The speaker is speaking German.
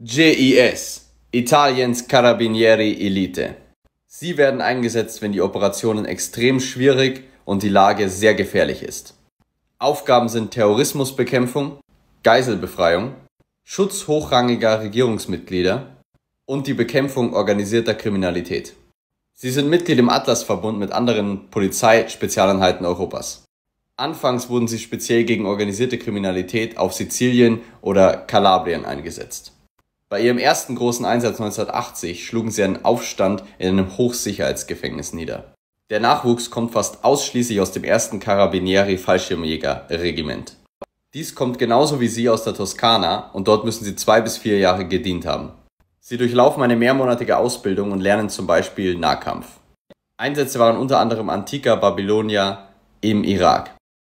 GIS, Italiens Carabinieri Elite. Sie werden eingesetzt, wenn die Operationen extrem schwierig und die Lage sehr gefährlich ist. Aufgaben sind Terrorismusbekämpfung, Geiselbefreiung, Schutz hochrangiger Regierungsmitglieder und die Bekämpfung organisierter Kriminalität. Sie sind Mitglied im Atlas-Verbund mit anderen Polizeispezialeinheiten Europas. Anfangs wurden sie speziell gegen organisierte Kriminalität auf Sizilien oder Kalabrien eingesetzt. Bei ihrem ersten großen Einsatz 1980 schlugen sie einen Aufstand in einem Hochsicherheitsgefängnis nieder. Der Nachwuchs kommt fast ausschließlich aus dem ersten Carabinieri Fallschirmjäger-Regiment. Dies kommt genauso wie sie aus der Toskana und dort müssen sie zwei bis vier Jahre gedient haben. Sie durchlaufen eine mehrmonatige Ausbildung und lernen zum Beispiel Nahkampf. Einsätze waren unter anderem Antika, Babylonia, im Irak.